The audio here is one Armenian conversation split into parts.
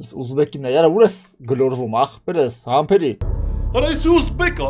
Ես ուզբեկին է, յարա ուր ես գլորվում, ախպերս, համբերի։ Արա ես ուզբեկա։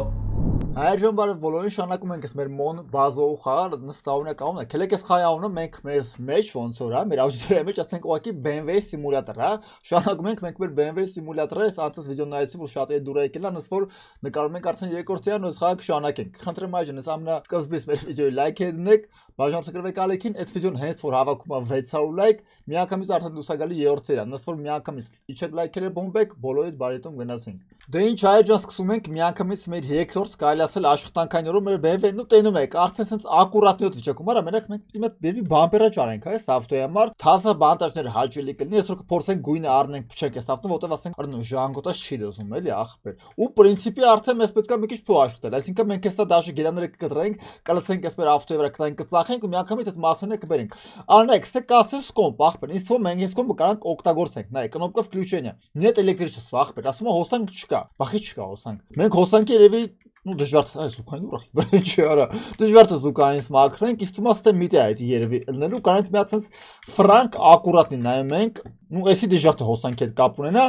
Այժմ բարև բոլորին շանակում ենք մեր մոն բազով խաղ նստաուն է կաունը։ Քելեք ես խայաունը մենք մեզ մեջ ոնց որ է, հա, մեր աուդիտորիա մեջ ասենք ուղակի BMW սիմուլյատորը։ հա, Շանակում ենք մենք մեր BMW սիմուլյատորը, ես անցած վիդեոն նայեցի, որ շատ է դուր եկել, անց հա, որ նկարում ենք արդեն երկրորդ երան ու խաղը շանակենք։ Խնդրեմ այժմ ես ամնա սկզբից մեր վիդեոյի լայք դնեք, Բաժարթկրվեք ալեքին, այս վիդեոն հենց որ հավաքում է 600 լայք, միանգամից արդեն դուրս է գալի 3-րդ սերիան։ Նստոր միանգամից իջեք լայքերը բոմբեք, բոլորիդ բարետում գնացինք։ Դե ինչ այ ջան սկսում ենք միանգամից մեր 3-րդ կարելի ասել աշխատանքային օրը մեր BMW-ն ու տենում եք, արդեն սենց ակուրատնյոց վիճակում արա, մենակ մենք իմը բերի բամպերա ճարենք, այս ավտոյի համար թասը բանտաժներ հաճելի կլինի, այսօր կփորձենք գույնը առնենք, փչենք այս ավտոն, որտեվ ասենք արնում ժանգոտած չի լեզում էլի ախպեր։ Ու principi արդեն մեզ պետքա մի քիչ փող աշխատել, այսինքն մենք հեսա դաշը գերանները կկտրենք, կլսենք այս մեր ավտոյի վրա կտանք կծախ կփախենք ու միանգամից այդ մասենը կբերենք։ Անեք, սա կասես կոմպ, ախպեր, ինձ թվում մենք այս կոմպը կարանք օգտագործենք։ Նայ, կնոպկով включение։ Нет электричества, ախպեր, ասում է հոսանք չկա։ Բախի չկա հոսանք։ Մենք հոսանքի երևի Ну դժվարց է սուկային ուրախի, բայց ինչի արա։ Դժվարց է սուկային սմակրենք, իսկ թվում ասեմ միտե այդ երևի լնելու կարող ենք միած sense ֆրանկ ակուրատնի նայում ենք։ Ну էսի դժվարց է հոսանքի հետ կապ ունենա։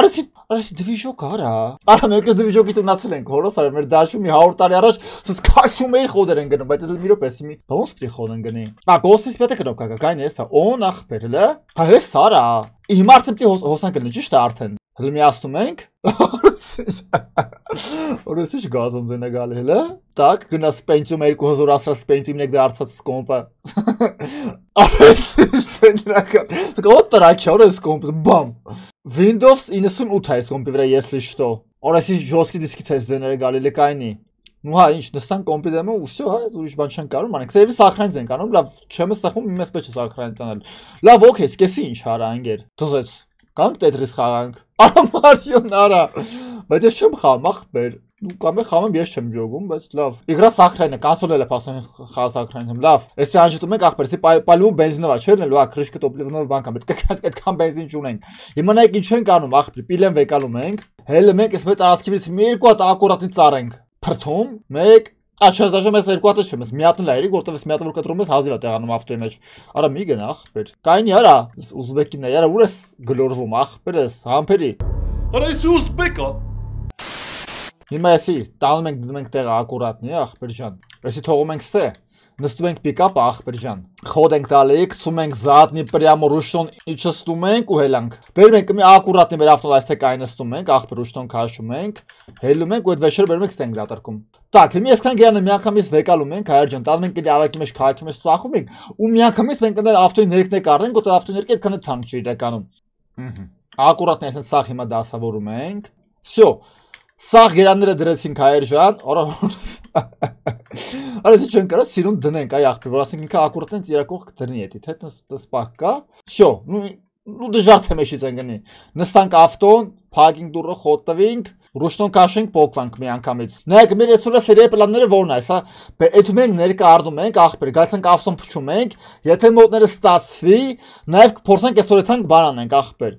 Արասի արասի դվիժոկ արա։ Արա մենք դվիժոկից ունացել ենք հորոս, արա մեր դաշում 100 տարի առաջ sense քաշում էի խոդեր են գնում, բայց դա մի ոպ էսի մի ոնց պիտի խոդեն գնի։ Ա գոսից պետք է կրոկակա, կայն էսա, օն ախբերելը։ Հա հեսարա։ Հիմա արդեն պիտի հոսանք գնի, ճիշտ է արդեն հələ միացնում ենք Որսի գազոն զենագալ հələ так գնա սպենցում 2000 ասրա սպենցի մնեք դարձած դե սկոմպը Արես սենրակա Գոտրա քյորես կոմպ բամ Windows 98 այս կոմպի վրա ես լիշտո Օրեսի ժոսկի դիսկից այս զեները գալի լեկայնի Ну հա ինչ նստան կոմպի դեմը ու всё հա ուրիշ բան չեն կարող մանեք սերվիս ախրանից են կանում լավ չեմ սախում իմես պետք է սախրանից անել լավ օքեյ սկեսի ինչ հարա անգեր դզեց Կանք Tetris խաղանք։ Արա Մարսիոն, արա։ Բայց ես չեմ խաղում, ախպեր։ Ու կամ եմ խաղում, ես չեմ ջոգում, բայց լավ։ Իգրա սակրանը, կոնսոլերը փաստորեն խաղասակրանն եմ, լավ։ Էսի անջտում եք ախպեր, սի պալում բենզինով է, չերն էլ, ա քրիշկը տոպլիվնով բանկա, պետք է այդքան բենզին չունենք։ Հիմա նայեք ինչ ենք անում, ախպեր, պիլեն վեկալում ենք։ Հելը մենք էս մեր տարածքից մի երկու հատ ակուրատի ծառենք։ Փրթում, մեկ, Աչազաժում ես երկու հատ չեմ, մի հատն լայրի, որտեղ ես մի հատ որ կտրում ես հազիվ է տեղանում ավտոյի մեջ։ Արա մի գնա, ախպեր։ Կային արա, ուզբեկինն է, արա ուր ես գլորվում, ախպեր ես, համբերի։ Արա ես ուզբեկա։ Հիմա էսի, տանում ենք դնում ենք տեղը ակուրատնի, ախպեր ջան։ Էսի թողում ենք ստե նստում ենք պիկապը ախպեր ջան։ Խոդ ենք տալիք, ցում ենք զատնի прямо ռուշտոն իջստում ենք ու հելանք։ Բերում ենք մի ակուրատնի մեր ավտոն այս թե կայ նստում ենք, ախպեր ռուշտոն քաշում ենք, հելում ենք ու այդ վեճերը բերում ենք ստենք դատարկում։ Так, հիմա ես քան գերանը մի անգամից վեկալում ենք, հայր ջան, տանում ենք դի արակի մեջ քաղաքի մեջ ծախում ենք ու մի անգամից մենք այդ ավտոյի ներքն է կառնենք, որտեղ ավտոյի ներքը այդքան է թանկ չի իրականում։ Ահա ակուրատն այսպես սա հիմա դասավորում ենք։ Всё։ Սա գերանները դրեցինք հայեր ջան, օրը Արեցի չեն կարա սիրուն դնենք, այ աղբի, որ ասենք ինքը ակուրտենց երակող կդրնի էդի, թե տես սպակ կա։ Всё, ну ну դժարթ է մեջից ընկնի։ Նստանք ավտոն, փակինգ դուրը խոտտվինք, ռուշտոն քաշենք փոքվանք մի անգամից։ Նայեք, մեր այսօրը սերիա պլանները ո՞րն է, սա էդում ենք ներկա արդում ենք, ախպեր, գալսենք ավտոն փչում ենք, եթե մոտները ստացվի, նաև կփորձենք այսօր էթանք բանանենք, ախպեր։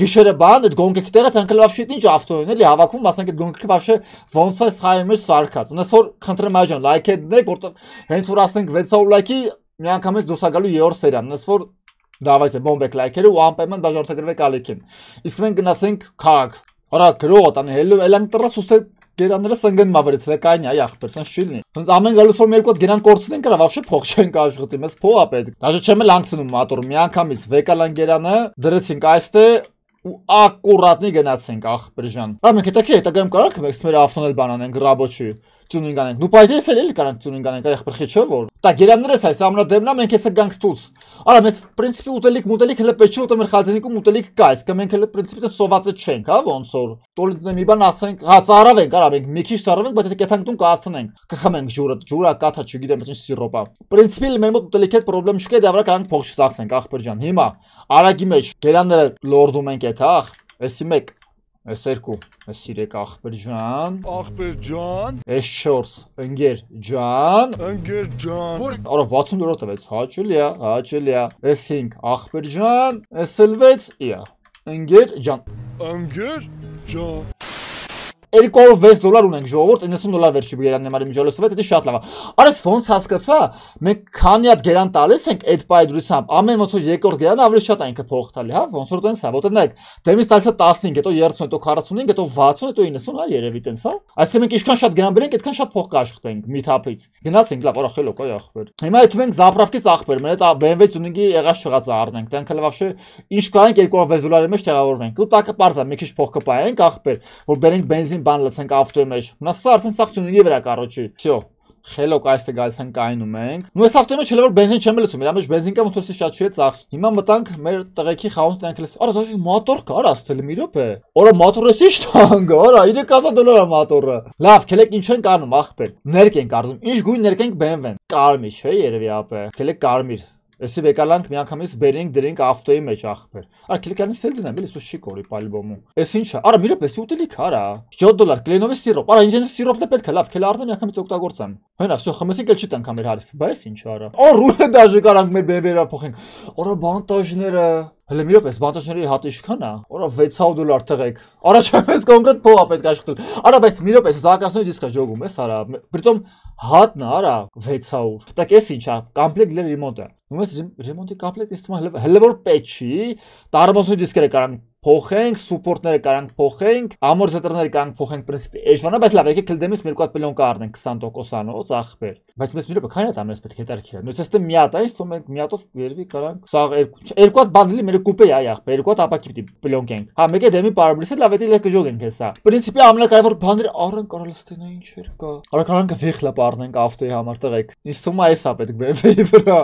Գիշերը բան, այդ գոնգը կտեղը թանկլավ շիտ ինչ ավտոյն էլի հավաքում, ասենք այդ գոնգը վաշը ոնց է սխայում է սարկած։ Ունեսօր խնդրեմ այժմ լայք դնեք, որտեղ հենց որ ասենք 600 լայքի միանգամից դուսակալու երրորդ սերիան։ Ունեսօր դավայս է բոմբեք լայքերը ու անպայման բաժանորդագրվեք ալիքին։ Իսկ մենք գնացենք քաղաք։ Արա գրող տան հելո էլան տրաս ուսե գերանները սնգն մավրից լեկայն այ ախպերս են շիլնի։ Հենց ամեն գալուս որ երկու հատ գերան կորցնեն կրա վավշե փող չենք աշխատի մեզ փողա պետք։ Դաժե չեմ լանցնում մատոր միանգամից վեկալան գերանը դրեցինք այստե ու ակուրատնի գնացենք ախպեր ջան։ Բայց հա, մենք հետաքրքիր հետագայում կարող ենք մեծ մեր ավտոնել բան անենք, ռաբոչի, տյունինգ անենք։ Դու բայց ես էլ կարանք տյունինգ անենք, ախպեր խիչը որ Так, գերաններս այս ամնադեմնա մենք էսը գանգստուց։ Արա մեզ պրինցիպի ուտելիք մուտելիք հələ պետք չէ, որտեղ մեր խազենիկում ուտելիք կա, այսինքն մենք հələ պրինցիպիտը սովածը չենք, հա, ոնց որ։ Տոլինդը մի բան ասենք, հա, ծարավենք, արա մենք մի քիչ ծարավենք, բայց եթե կեթանքտուն կհասցնենք, կխմենք ջուրը, ջուրա կա թա չգիտեմ, ինչ սիրոպա։ Պրինցիպիլ մեր մոտ ուտելիքի հետ պրոբլեմ չկա, դա դե վրա կարող փող շացենք, ախպեր ջան։ Հիմա արագի մեջ գերանները լորդում ենք այդ, հա, էսի մեկ Այս երկու, այս իրեք ախպեր ջան։ Ախպեր ջան։ Այս 4, ընկեր ջան։ Ընկեր ջան։ Որ արա 60 դրոտ տվեց, հաճելի է, հաճելի է։ հա, Այս 5, ախպեր ջան, այս 6, իա։ Ընկեր ջան։ Ընկեր ջան։ 206 դոլար ունենք ժողովուրդ 90 դոլար վերջի գերանն եմ արի միջոցով դա շատ լավ է արես ֆոնս հասկացա մենք քանի հատ գերան տալիս ենք այդ բայդրությամբ ամեն ոնց որ երկրորդ գերան ավելի շատ այնքը փող տալի հա ոնց որ տենս հա որտեղ նայեք դեմից տալիս է 15 հետո 30 հետո 45 հետո 60 հետո 90 հա երևի տենս հա այսինքն մենք ինչքան շատ գերան բերենք այդքան շատ փող կաշխտենք մի թափից գնացինք լավ արա խելոք այ ախպեր հիմա եթե մենք զապրավքից ախպեր մենք այդ BMW 65-ի եղած շղած առնենք դրանք լավ շե ինչ կարող ենք 206 դոլարի մեջ տեղավորվենք ու տակը parza մի քիչ փող կպայենք ախպեր որ բերենք բենզին բան լցենք ավտոյի մեջ։ Նա սա արդեն սաղ թյունինի վրա կարոջի։ Всё, Խելոք այս է գալիս են կայնում ենք։ Նու այս ավտոմեջ հələ որ բենզին չեմ լցում, իրա մեջ բենզին կամ ոնց շատ չի ծախս։ Հիմա մտանք մեր տղեկի խանութն ենք լս։ Արա դաշի մոտոր կար ասել մի րոպե։ Արա մոտորը ի՞նչ տանգ, արա 3000 դոլար է մոտորը։ Լավ, քելեք ինչ են կանում ախպեր։ Ներկ ենք արդում։ Ինչ գույն ներկ ենք BMW-ն։ Կարմիր չէ երևի ապե։ Քելեք կարմիր։ Էսի վեկալանք միանգամից բերենք դրենք ավտոյի մեջ ախպեր։ Արա քիլկանի սել դնեմ, էլի սուշի կորի պալբոմու։ Էս ինչա։ Արա միրա պես ուտելի քարա։ 7 դոլար կլենովի սիրոպ։ Արա ինձ սիրոպն է պետք է լավ, քել առնեմ միանգամից օգտագործեմ։ Հենա, հա, всё, խմեսիկ էլ չի տանք ամեր հարիֆ։ Բայց ինչա արա։ Օ ռուհը դաժե կարանք մեր բեբերա փոխենք։ Օրա բանտաժները Հələ մի ոպես բանտաժների հատը ինչքան է։ Օրա 600 դոլար թղեք։ Առաջապես կոնկրետ փողա պետք է աշխատել։ Արա բայց մի ոպես զարգացնող դիսկա ժողում է, սարա։ Պրիտոմ հատն արա 600։ Так էս ինչա, կոմպլեկտ լեր ռեմոնտը։ Ումես ռեմոնտի կոմպլեկտ իստմա հələ որ պետք չի, տարմոսու դիսկերը կարան փոխենք, սուպորտները կարանք փոխենք, ամորձատրները կարանք փոխենք principi։ Էժվանա, բայց լավ, եկեք քլդեմից մեր կոտ պլոնկա առնենք 20%-անոց, ախպեր։ Բայց մեզ մի լավ քանյա դա մեզ պետք է դարքի։ Նույնիսկ էստե միատ այս, ու մենք միատով երևի կարանք սաղ երկու երկու հատ բան լինի մեր կուպեի, այ ախպեր, երկու հատ ապակի պիտի պլոնկենք։ Հա, մեկ է դեմի պարբրիսը լավ է դիլը կժոգենք հեսա։ Principi ամենակարևոր բաները առանք կարալ ստենա ինչեր կա։ Արա կարանք վեխլա բառնենք ավտոյի համար տղեկ։ Իս թվում է էսա պետք BMW-ի վրա։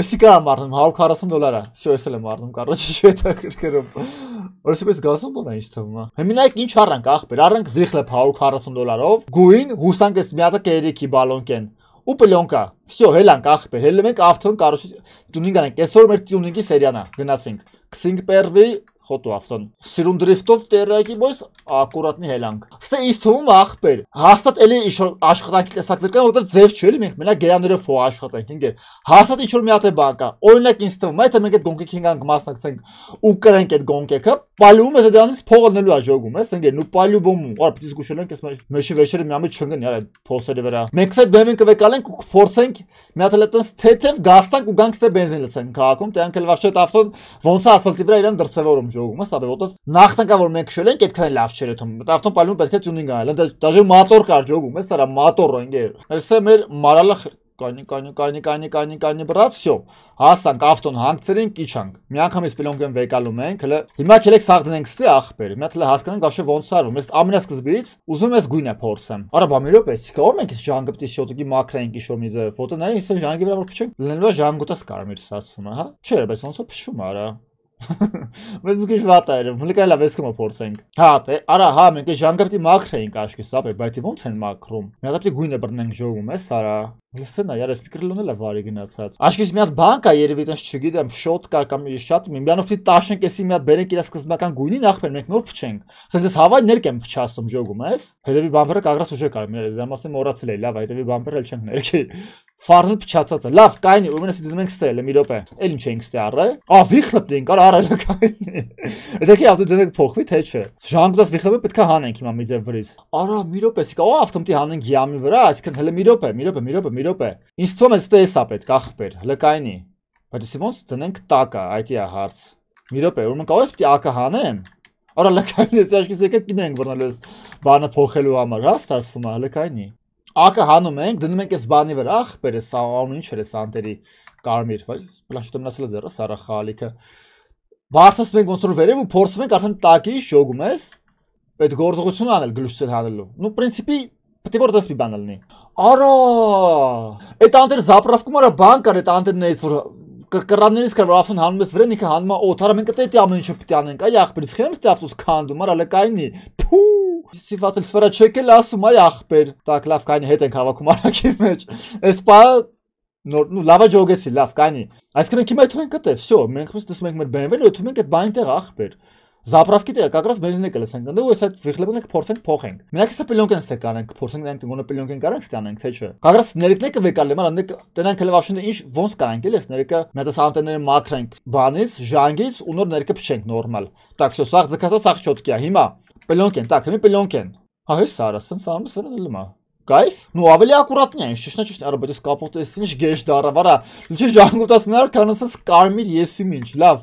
Էսի կա մարնում 140 դոլարա։ Շո էսել եմ առնում, կարոջ շեթա կրկրում որովհետեւ գազում որ այնից թվում է։ հա։ Հիմնայք ինչ առանք ախպեր, առանք վիխլեփ 140 դոլարով, գույն 25-ից միատը կերիքի բալոնկեն ու պլոնկա։ Всё, հելանք ախպեր, հելը մենք ավտոն կարոշի տունինգ անենք։ Այսօր մեր տունինգի սերիան է, գնացինք։ 5 պերվի խոտու ավսան։ Սիրուն դրիֆտով տերայքի մոս ակուրատնի հելանք։ Ստե ինձ թվում է ախպեր։ Հաստատ էլի աշխատանքի տեսակներ կան, որտեղ ձև չէ, էլի մենք մենա գերաներով փող աշխատանք, ինգեր։ Հաստատ ինչ որ մի հատ է բան կա։ Օրինակ ինձ թվում է, թե մենք այդ գոնկի քինգանք մասնակցենք ու կրենք այդ գոնկեքը, պալում ես դրանից փողը նելու աջոգում ես, ինգեր, ու պալում, օր պիտի զգուշենք, ես մեջի վերջերը մի ամի չընկնի, արա փոսերի վրա։ Մենք այդ բեմին կվեկալենք ու փորձենք մի հատ էլ այտենց թեթև գաստանք ու գանքստե բենզին լցենք քաղաքում, տյանք էլ վաշտ ավտոն ոնց ասֆալտի վրա իրան դրսևորում լոգումը, սա որովհետև նախնական որ մենք շել ենք, այդքան լավ չէր եթում։ Ավտոպալում պետք է տյունինգ անել, դա դաժե մոտոր կար լոգում, սա մոտորը ինգեր։ Այսա մեր մարալը կանի կանի կանի կանի կանի կանի բրացիո հասանք ավտոն հանգցրին կիչանք մի անգամից պլոնգեն վեկալում ենք հլը հիմա քելեք սաղ դնենք ստի ախպեր հիմա հլը հասկանանք вообще ոնց արվում ես ամենասկզբից ուզում ես գույնը փորձեմ արա բա մի րոպե չկարո՞մ ենք ժանգպտի շոտիկի մակրային կիշոր մի ձև ֆոտո նայ հեսա ժանգի վրա որ փչենք լենվա ժանգուտաս կարմիր սացվում է հա չէ բայց ոնց է փշում արա Մենք մի քիչ վատ այրում։ Հենց լավ էսքոմը փորձենք։ Հա, թե արա, հա, մենք այս ժանգապտի մաքրեինք աշկի սապը, բայց ո՞նց են մաքրում։ Մի հատ պետք է գույնը բռնենք ժողում, էս արա։ Լսենա, յարա սպիկերը լոնել է վարի գնացած։ Աշկիս մի հատ բան կա, երևի դες չգիտեմ, շոտ կա կամ մի շատ, միանով պիտի տաշենք էսի մի հատ բերենք իր սկզբնական գույնին, ախպեր մենք նոր փչենք։ Սենց էս հավայ ներկեմ փչացում ժողում, էս։ Հետևի բամբերը կագրած ուժը կարմիր է, դրա մասին մոռացել էի, լավ, հետևի բամբերը էլ չենք ներքի։ Ֆարզը փչացած է։ Լավ, կային, ուրեմն ասի դու մենք ստել մի րոպե։ Էլ ինչ ենք ստե առը։ Ա վիխլպ դին կար առել կային։ Դեքի ավտո դրեք փոխվի թե չէ։ Ժանգուտաս վիխլպը պետք է հանենք հիմա մի ձև վրից։ Արա մի րոպե, սիկա ո ավտոմտի հանենք յամի վրա, այսինքն հələ մի րոպե, մի րոպե, մի րոպե, մի րոպե։ Ինչ թվում է ստե էսա պետք, ախպեր, հələ կայնի։ Բայց ոնց դնենք տակա, այդ է հարց։ Մի րոպե, ուրեմն կարող ես պետք է ակա հանեմ։ Արա լակայինս աշխիս եկա գնանք բռնալու ես բանը փոխելու համար, հա, ստացվում է, հələ կայնի ակը հանում ենք, դնում ենք այս բանի վրա, ախպեր է, սա անուն ինչ էր է սանտերի կարմիր, վայ, պլանշուտը մնացել է ձեռը, սարա խալիքը։ Բարձրացնում ենք ոնց որ վերև ու փորձում ենք արդեն տակի շոգում ես, այդ գործողությունը անել գլուխցել հանելու։ Ну, principi պետք է որ դες մի բան լինի։ Արա, այդ անտեր զապրավքում արա բան կար, այդ անտերն էից որ կրկրաններից կար որ աֆուն հանում ես վրեն ինքը հանում է օթարը մենք դե ամեն ինչը պետք է անենք այ ախպերս քեմ ստավտուս քանդում արա լակայինի փու սիվացել սվրա չեկել ասում այ ախպեր տակ լավ կանի հետ ենք հավաքում արակի մեջ այս պա նոր նու լավա ջոգեցի լավ կանի այսինքն հիմա թույն կտե վсё մենք մենք տեսնում ենք մեր բեմվել ու թույն ենք այդ բանը տեղ ախպեր Զապրավկի տեղը կակրաս բենզինը կլսենք, ընդ ու այս այդ վիխլեբունը կփորձենք փոխենք։ Մենակ էսա պլոնկեն ստեկանենք, փորձենք նրանք գոնը պլոնկեն կարանք ստանանք, թե չէ։ Կակրաս ներկնեկը վեկալ լեման, անդ տենանք հələ վաշնը ինչ ոնց կարանք էլ էս ներկը մետաս անտերները մաքրենք, բանից, ժանգից ու նոր ներկը փչենք նորմալ։ Так, всё, սաղ զկասա սաղ չոտկիա, հիմա պլոնկեն, так, հիմա պլոնկեն։ Հա, հես սարա, սենց արմս վրա լմա։ Кайф? Ну, ավելի ակուրատնի այն, ճիշտ ճիշտ արբայտես կապոտես ինչ գեշ դարավարա։ Լուչի ժանգուտած մնար քան ասես կարմիր եսի ինչ, լավ։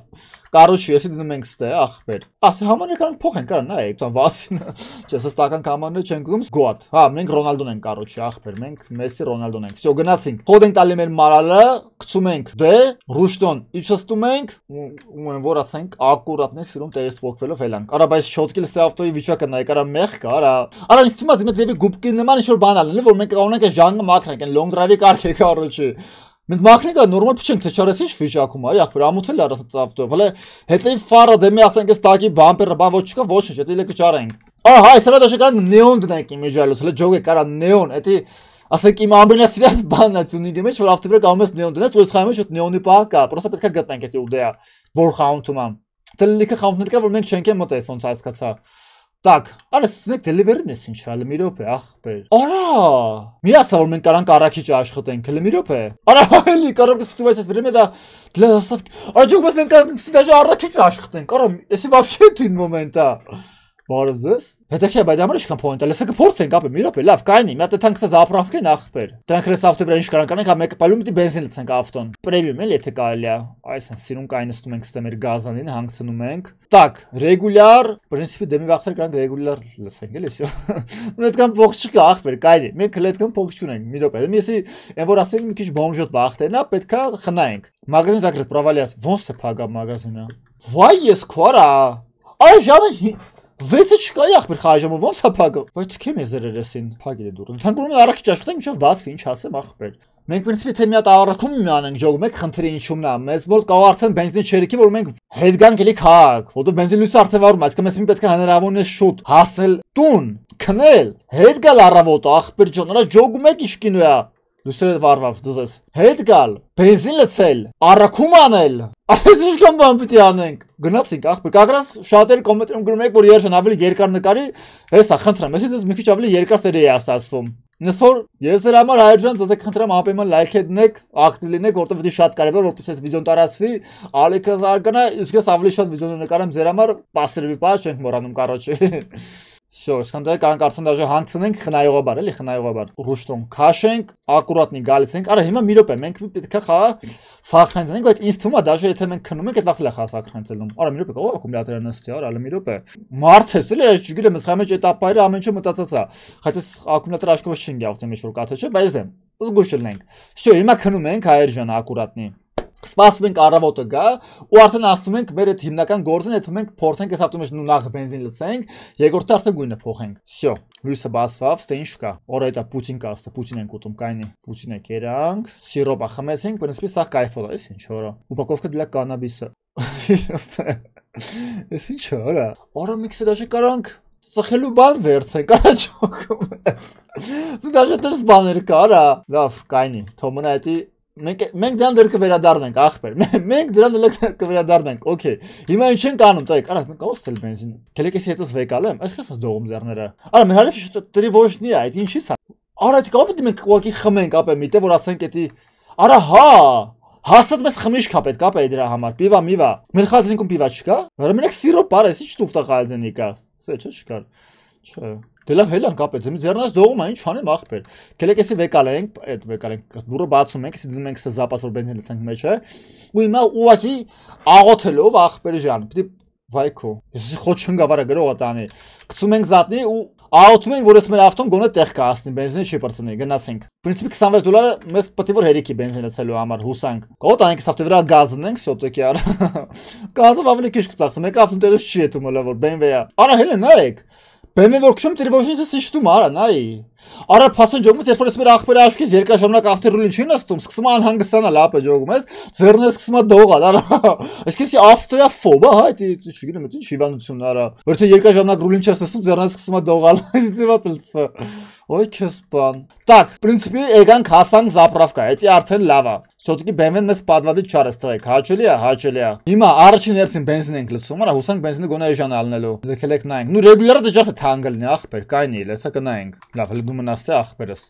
Կարուշի, եսի դնում ենք ստե, ախպեր։ Ասի համանը կարող փոխենք, արա նայ, 26-ին։ Չէ, հստական համանը չենք գնում, զգոտ։ Հա, մենք Ռոնալդոն ենք կարուշի, ախպեր, մենք Մեսսի Ռոնալդոն ենք։ Всё, գնացինք։ Խոդ ենք տալի մեր մարալը, գցում ենք դե, ռուշտոն իջստում ենք, ու են որ ասենք ակուրատնե սիրում տեղեսփոխվելով հելանք։ Արա բայց շոտկիլ սե ավտոյի վիճակը նայ, արա մեղք, արա։ Արա ինձ թվում է դեպի գուբկի նման ինչ որ բան ալն է, որ մենք ունենք ժանգը մաքրենք, այն լոնգ դրայվի կարգ է կարուշի։ Մենք մախնիկա նորմալ փչենք թե չարես ինչ վիճակում այ ախպեր ամոթել առած ծավտով հələ հետեւ ֆարը դեմի ասենք էս տակի բամպերը բան ոչ չկա ոչինչ դա լեկ չարենք ահա այսօր դա շկան նեոն դնենք իմիջալուց հələ ջոգը կարա նեոն էտի ասենք իմ ամենասիրած բանն է ցունիգի մեջ որ ավտոբրեկ անում ես նեոն դնես որ սխայմը շատ նեոնի պահ կա պրոստա պետքա գտնենք էտի ուդեա որ խաունթում ամ դե լիքը խաունթներ կա որ մենք չենք մտես ոնց հասկացա Так, արա սնեք դելիվերին ես ինչ հələ մի րոպե, ախպեր։ Արա, միասա որ մենք կարանք առաքիճը աշխատենք, հələ մի րոպե։ Արա, էլի կարող ես դու ես վրեմը դա դլասավ։ Արա ջուր մենք կարանք դաժե առաքիճը աշխատենք, արա, էսի вообще-то ин момента։ Բարև ձեզ։ Հետաքրքիր բայց ամրիշ կան պոինտը, լսեք փորձենք ապե մի րոպե, լավ, կայնի, մի հատ տանք սա ապրանքեն ախպեր։ Դրանք հենց ավտո վրա ինչ կարան կանենք, հա մեկ պայլում դի բենզին լցենք ավտոն։ Պրեմիում էլ եթե կարելի է։ Այսինքն սիրուն կայնստում ենք ստե մեր գազանին հանգցնում ենք։ Так, ռեգուլյար, principi դեմի վախտեր կրանք ռեգուլյար լսենք էլ էսյո։ Ու այդքան փող չկա ախպեր, կայլի։ Մենք հլետքան փող չունենք, մի րոպե։ Եսի դե այն որ ասել մի քիչ բոմժոտ վախտենա, պետքա խնայենք։ Մագազին զակրետ պրովալիաս, ոնց է փագա մագազինը։ Վայ ես քորա։ Այ ժամը Վեսը չկա ախբեր խայժամը ո՞նց է փակը։ Ոայ թքեմ ես երերեսին փակել դուռը։ Ընդհանրում է առաքիչ աշխատենք, ինչով բացվի, ինչ ասեմ ախբեր։ Մենք principi թե մի հատ առաքում մի անենք, ժողում եք խնդրի ինչումն է։ Մեզ մոտ կարող արդեն բենզին չերիքի, որ մենք հետ գանք էլի քաղաք, որտեղ բենզին լույս արդեն վարում, այսինքն մենք պետք է հնարավորն է շուտ հասել տուն, քնել, հետ գալ առավոտ, ախբեր ջան, հրա ժողում եք ինչ կինոյա լուսերը վառվավ դզես։ Հետ գալ, բենզին լցել, առաքում անել։ Այս ինչքան բան պիտի անենք։ Գնացինք ախպեր, կագրած շատեր կոմենտներում գրում եք, որ երթան ավելի երկար նկարի, հեսա, խնդրեմ, ես դες մի քիչ ավելի երկար սերիա է ստացվում։ Նսոր ես դրա համար հայրան ձեզ խնդրեմ անպայման լայք դնեք, ակտիվ լինեք, որտեղ դա շատ կարևոր է, որպես այս վիդեոն տարածվի, ալիքը զարգանա, իսկ ես ավելի շատ վիդեոներ նկարեմ ձեր համար, պասերվի պաշ չենք մոռանում, կարոջը։ Всё, այսքան դեռ կարող ենք արդեն դաժե հանցնենք խնայողաբար, էլի խնայողաբար։ Ռուշտոն քաշենք, ակուրատնի գալիս ենք։ Արա հիմա մի րոպե, մենք պետք է խա սախրանցենք, բայց ինձ թվում է դաժե եթե մենք քնում ենք, այդ վախսել է խա սախրանցելում։ Արա մի րոպե, ո՞վ ակումուլյատորն էստի, արա լի մի րոպե։ Մարդ էս էլի, այս չգիտեմ, այս համեջ էտապայրը ամեն ինչ մտածած է։ Բայց ակումուլյատոր աչքով չեն գալիս, ինչ որ կաթը չէ, բայց դեմ զգուշ լինենք։ Всё, հիմա քնում ենք հայերժան ակուրատնի սպասում ենք առավոտը գա ու արդեն ասում ենք մեր այդ հիմնական գործին եթե մենք փորձենք այս ավտոմեջ նու նախ բենզին լցենք երկրորդը արդեն գույնը փոխենք վсё լույսը բացվավ ստե ինչ կա օրը դա պուտին կա ստե պուտին են կուտում կայնի պուտին է կերանք սիրոպա խմեցինք բնսպի սա կայֆոտ է ինչ օրը ուպակովքը դլա կանաբիսը Ես ինչ արա։ Արա միքսը դաշը կարանք սխելու բան վերցենք, արա չոքում։ Զդաշը դες բաներ կա, արա։ Լավ, կայնի։ Թոմնա դա մենք մենք դրան դեռ կվերադառնանք, ախպեր։ Մենք դրան էլ կվերադառնանք։ Okay։ Հիմա ինչ ենք անում, տայք, արա, մենք ո՞ս էլ բենզին։ Քելեկես հետս վեկալեմ, այսպես էս դողում ձեռները։ Արա, մեր հարցը շուտ տրիվոժնի է, այդ ինչի՞ս է։ Արա, դե կապը մենք ուղակի խմենք, ապե միտե որ ասենք էտի։ Արա, հա, Հասած մեզ խմիշք հա պետք է դրա համար։ Պիվա, միվա։ Մեր խազնիկում պիվա չկա։ Հա մենք սիրոպ արես, ի՞նչ դուֆտա խալձենիկա։ Սա չէ չկար։ Չէ։ Դե լավ հելա կապեց, դե մի ձեռնաց դողում է, ինչ անեմ ախպեր։ Գելեք էսի վեկալ ենք, այդ վեկալ ենք, դուրը բացում ենք, էսի դնում ենք սա զապասոր բենզին լցանք մեջը։ Ու հիմա ուղակի աղոթելով ախպեր ջան, պիտի վայքո։ Ես խոչ հնգավարը գրողը տանի։ Գցում ենք զատնի ու Աուտում են, որ ես մեր ավտոն գոնե տեղ կհասնի, բենզինը չի բրցնի, գնացինք։ Պրինցիպի 26 դոլարը մեզ պետք է որ հերիքի բենզին լցելու համար հուսանք։ Կոտ անենք սավտի վրա գազն ենք, սյոտեկի արա։ Գազով ավելի քիչ կծախսեմ, մեկ ավտոն տեղից չի եթում հələ որ BMW-ը։ Արա հելը նայեք։ Բեմի ворքշոպ դրվոշինս հիշտում արա նայի։ Արա փասեն ջոգմից երբ որ ես մեր ախպերը աշկես երկաշամնակ afternoon-ին չին ասում, սկսում անհանգստանալ ապա ջոգում ես, ձեռնես սկսում է դողալ, արա։ Այսպես է after-ա ֆոբա, հա, դի դե, դե, չգիտեմ, ինչ հիվանդությունն արա։ Որթե երկաշամնակ ռուլին չես ասում, ձեռնես սկսում է դողալ։ Ձևա տլսա։ Ոյ քեզ բան։ Так, принципе, եկանք հասանք Զապրավկա, դա արդեն լավ է։ Սոտիկի BMW-ն մեզ պատվադի չար էս տղեկ, հաճելի է, հաճելի է։ Հիմա առաջին հերթին բենզին ենք լցում, արա հուսանք բենզինը գոնե էժան ալնելու։ Լքել եք նայենք։ Նու ռեգուլյարը դժվար դե է թանգը լինի, ախպեր, կայնի, լեսա կնայենք։ Լավ, հլու մնաս է ախպերս։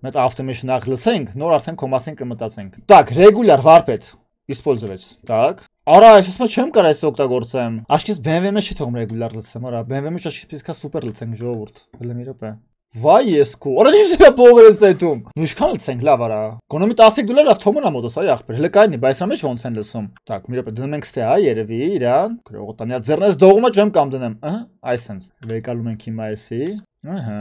Մետ ավտոմեշ նախ լցենք, նոր արդեն կոմասին կմտածենք։ Так, ռեգուլյար վարպետ использовать։ Так, Արա, ես մա չեմ կարա այս օգտագործեմ։ Աշկից BMW-ը չի թողում ռեգուլյար լցեմ, արա, BMW-ը չի պետքա սուպեր լցենք ժողովուրդ։ Հələ մի րոպե։ Վայ ես քո։ Արա դիզը փողերս այդում։ Նու ինչքան լցենք, լավ արա։ Գոնոմի 10 դոլար լավ թոմն ամոդս այ ախպեր։ Հələ կայնի, բայց ամեջ ոնց են լսում։ Так, մի րոպե դնում ենք ստե, այ երևի իրան։ Գրողը տանիա ձեռնես դողումը չեմ կամ դնեմ։ Ահա, այսպես։ Վեկալում ենք հիմա էսի։ Ահա։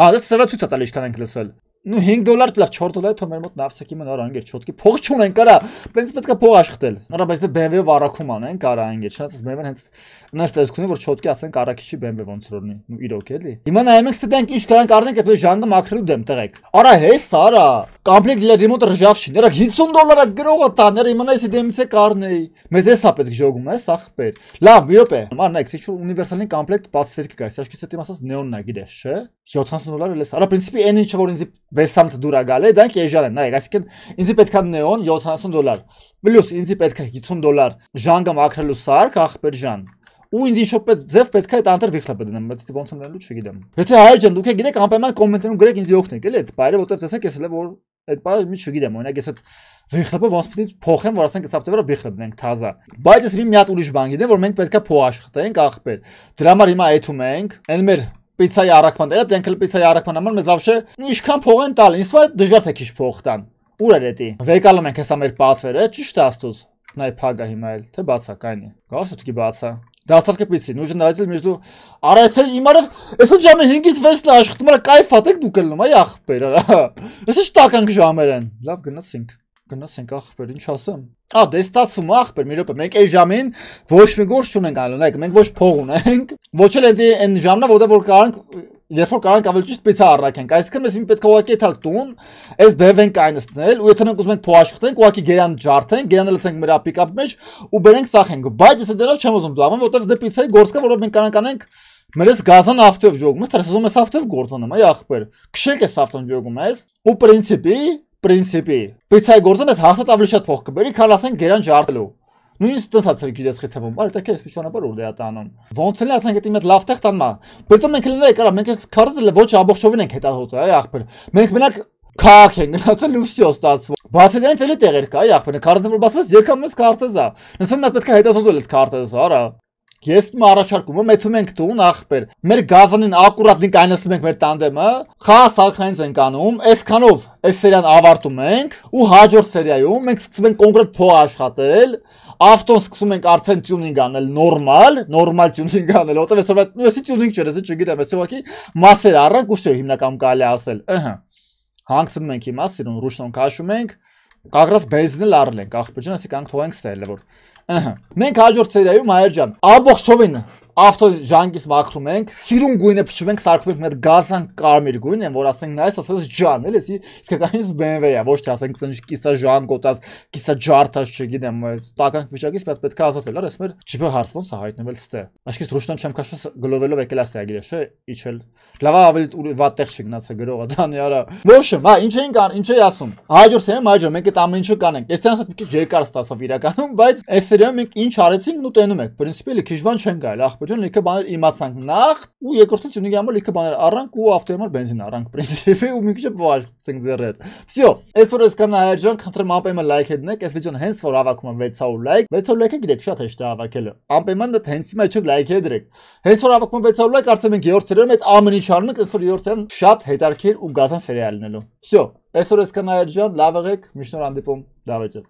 Հա, դա սրա ցույց է տալիս քան ենք լսել նու 5 դոլար դլավ 4 դոլար թող մեր մոտ նավսակի մն արա անգեր չոտկի փող չունեն կարա բենց պետքա փող աշխատել արա բայց դե BMW-ը վարակում անեն կարա անգեր չնայած BMW-ն հենց նես տեսք ունի որ չոտկի ասեն կարակիչի BMW ոնց որ ունի նու իրոք էլի հիմա նայում ենք դենք ինչ կարանք արդեն այդ ժանգը մաքրելու դեմ տեղեք արա հես արա կոմպլեկտ լա ռիմոտ ռժավ շիներ 50 դոլարա գրողը տաներ իմանա էսի դեմից է կարնեի մեզ էսա հա պետք ժողում է սախպեր լավ մի րոպե մարնա էքսիչ ունիվերսալին կոմպլեկտ բացվերքի գայս աշկից է դիմասած նեոննա գիտես չէ 70 դոլարը լես։ Արա principi այն ինչ որ ինձ բեսամտ դուրա գալ է, դանք եժար են, նայեք, այսինքն ինձ պետքա նեոն 70 դոլար։ Պլյուս ինձ պետքա 50 դոլար ժանգամ ակրելու սարք, ախպեր ժան։ Ու ինձ ինչ-որ պետք ձև պետքա այդ անտեր վիխլը բդնեմ, բայց ոնց եմ լելու չգիտեմ։ Եթե հայր ջան, դուք եք գիտեք, անպայման կոմենտներում գրեք ինձ օգնեք, էլի այդ բայրը, որտեղ տեսեք ես հələ որ այդ բայրը մի չգիտեմ, օրինակ ես այդ վիխլը ոնց պետք է փոխեմ, որ ասենք սա վտեվը վիխլը բնենք թազա։ Բայց ես մի հատ ուրիշ բան գիտեմ, որ մենք պետքա փոխ աշխատենք ախպեր։ Դրա համար հիմա այդում ենք, այն մեր պիցայի առաքման դերը, դենք էլ պիցայի առաքման համար մեզ ավշե ինչքան փող են տալի, ինձ վայ դժվար թե քիչ փող տան։ Ուր է դետի։ Վեկալում ենք հեսա մեր պատվերը, ճիշտ աստուս։ Նայ փագա հիմա էլ, թե բացա կանի։ Գավս ուտքի բացա։ Դասավքի պիցի, նույն նայեցել մեջդու արայցել իմարև էսա ժամը 5-ից 6-ն աշխատում արա կայֆ ատեք դուք ելնում այ ախպեր արա։ Էսա շտական ժամեր են։ Լավ գնացինք գնացենք ախպեր, ինչ ասեմ։ Ա, դե ստացվում է ախպեր, մի րոպե, մենք այս ժամին ոչ մի գործ չունենք այլ, նայեք, մենք ոչ փող ունենք, ոչ էլ այդ դե, այն ժամնա, որտեղ որ կարանք երբ որ կարանք ավելի ճիշտ պիցա առաքենք, այսինքն մեզ մի պետք է ուղակի եթալ տուն, այս բևենք այնստնել ու եթե մենք ուզում ենք փոխաշխտենք, ուղակի գերան ջարդենք, գերան լցենք մեր պիկապի մեջ ու բերենք սախենք, բայց ես դեռ չեմ ուզում դավան, որտեղ դե պիցայի գործը որով մենք կարանք անենք Մերս գազան ավտով ժողում, ես ասում եմ, ես ավտով գործանում, այ ախպեր։ Քշեք ես ավտոն ժողում ես ու պրինցիպի պրինցիպի։ Բայց այ գործը մեզ հասած ավելի շատ փող կբերի, քան ասենք գերան ջարդելու։ Նույնիսկ ծնցած էլ գիտես խիթվում, այլ դա քեզ միջանաբար ուր դեա տանում։ Ոնց էլ ասենք դա մեծ լավ տեղ տանմա։ Բայց մենք լինել կարա, մենք էս քարզը ոչ ամբողջովին ենք հետազոտը, այ ախպեր։ Մենք մենակ քաղաք են գնացել ու վсё ստացվում։ Բացի դրանից էլ է տեղեր կա, այ ախպեր, քարզը որ բացված եկամ մեզ քարտեզա։ Նսեն մենք պետք է հետազոտել այդ քարտեզը, արա։ Ես իմ առաջարկումը մեծում ենք տուն ախպեր։ Մեր գազանին ակուրատ դինք այնստում ենք մեր տանդեմը, խաս ալքանից ենք անում, այսքանով այս սերիան ավարտում ենք ու հաջորդ սերիայում մենք սկսում ենք կոնկրետ փող աշխատել, ավտոն սկսում ենք արդեն տյունինգ անել նորմալ, նորմալ տյունինգ անել, որտեղ այսօր այդ նույնիսկ տյունինգ չէր, ես չգիտեմ, ես ուղղակի մասեր առանք ու վсё հիմնականում կարելի ասել։ Ահա։ Հանգցնում ենք հիմա սիրուն ռուշնոն քաշում ենք, կագրած բեզնը լարել ենք, ախպեր ջան, ասի կանք թողենք սելը որ Ահա։ Մենք հաջորդ սերիայում Հայեր ջան, ամբողջովին ավտոժանգից մաքրում ենք, սիրուն գույնը փչում ենք, սարքում ենք մեր գազան կարմիր գույնն են, որ ասենք նայես, ասես ջան, էլ էսի իսկականից BMW-ա, ոչ թե ասենք ինչ կիսա ժանգոտած, կիսա ջարդած, չգիտեմ, տականք վիճակից, բայց պետք է ազատվել, արա ասմեր ջիպը հարց ոնց է հայտնվել ստե։ Աշկից ռուշտան չեմ քաշած գլովելով եկել ասա գրեշը, իջել։ Լավա ավելի վատտեղ չգնացա գրողը, դանի արա։ Ոբշեմ, հա, ինչ էին կան, ինչ էի ասում։ Հաջորդ սերիա այժմ մենք այդ ամեն ինչը կանենք։ Էստեղ ասած մի քիչ երկար ստացավ իրականում, բայց այս սերիա մենք ինչ արեցինք ու տենում ենք։ Պրինցիպիալը քիչ բան չեն գալ, ախպեր հաջողությունը լիքը բաներ իմացանք նախ ու երկրորդից ունի գամը լիքը բաներ առանք ու ավտոյմար բենզին առանք պրինցիպի ու մի քիչ բաժցենք ձեռը հետ։ Всё, այսօր էս կանա հայրջան, խնդրեմ ապեմը լայք դնեք, այս վիդեոն հենց որ հավաքում է 600 լայք, 600 լայքը գիտեք շատ հեշտ է հավաքելը։ Անպայման դա հենց հիմա չեք լայք դրեք։ Հենց որ հավաքում է 600 լայք, արդեն մենք 3-րդ սերիալում այդ ամեն ինչ անում ենք, ոնց որ 3-րդ սերիալն շատ հետաքրքիր ու գազան սերիալ լինելու։ Всё, այսօր էս կանա հայրջան, լավ եղեք, միշտ նոր հանդիպում, լավ եք։